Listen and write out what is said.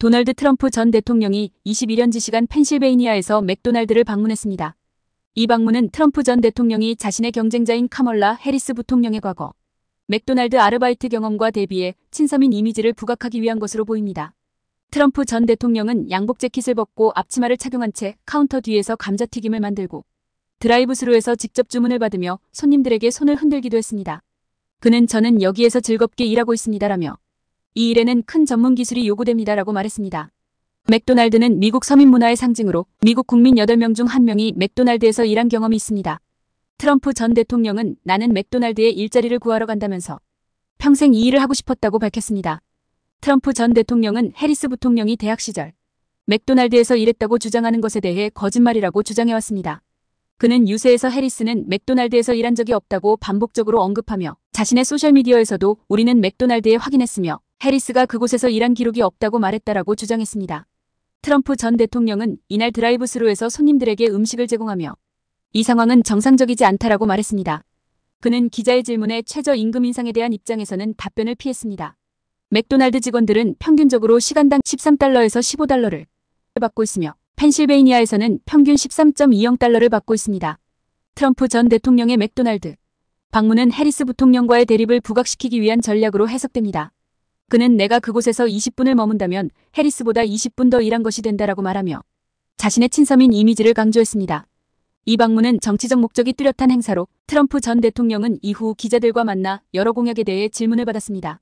도널드 트럼프 전 대통령이 2 1년지 시간 펜실베이니아에서 맥도날드를 방문했습니다. 이 방문은 트럼프 전 대통령이 자신의 경쟁자인 카멀라 해리스 부통령의 과거, 맥도날드 아르바이트 경험과 대비해 친서민 이미지를 부각하기 위한 것으로 보입니다. 트럼프 전 대통령은 양복 재킷을 벗고 앞치마를 착용한 채 카운터 뒤에서 감자튀김을 만들고 드라이브스루에서 직접 주문을 받으며 손님들에게 손을 흔들기도 했습니다. 그는 저는 여기에서 즐겁게 일하고 있습니다라며 이 일에는 큰 전문 기술이 요구됩니다라고 말했습니다. 맥도날드는 미국 서민 문화의 상징으로 미국 국민 8명 중 1명이 맥도날드에서 일한 경험이 있습니다. 트럼프 전 대통령은 나는 맥도날드에 일자리를 구하러 간다면서 평생 이 일을 하고 싶었다고 밝혔습니다. 트럼프 전 대통령은 해리스 부통령이 대학 시절 맥도날드에서 일했다고 주장하는 것에 대해 거짓말이라고 주장해왔습니다. 그는 유세에서 해리스는 맥도날드에서 일한 적이 없다고 반복적으로 언급하며 자신의 소셜미디어에서도 우리는 맥도날드에 확인했으며 해리스가 그곳에서 일한 기록이 없다고 말했다라고 주장했습니다. 트럼프 전 대통령은 이날 드라이브스루에서 손님들에게 음식을 제공하며 이 상황은 정상적이지 않다라고 말했습니다. 그는 기자의 질문에 최저임금 인상에 대한 입장에서는 답변을 피했습니다. 맥도날드 직원들은 평균적으로 시간당 13달러에서 15달러를 받고 있으며 펜실베이니아에서는 평균 13.20달러를 받고 있습니다. 트럼프 전 대통령의 맥도날드 방문은 해리스 부통령과의 대립을 부각시키기 위한 전략으로 해석됩니다. 그는 내가 그곳에서 20분을 머문다면 해리스보다 20분 더 일한 것이 된다라고 말하며 자신의 친서민 이미지를 강조했습니다. 이 방문은 정치적 목적이 뚜렷한 행사로 트럼프 전 대통령은 이후 기자들과 만나 여러 공약에 대해 질문을 받았습니다.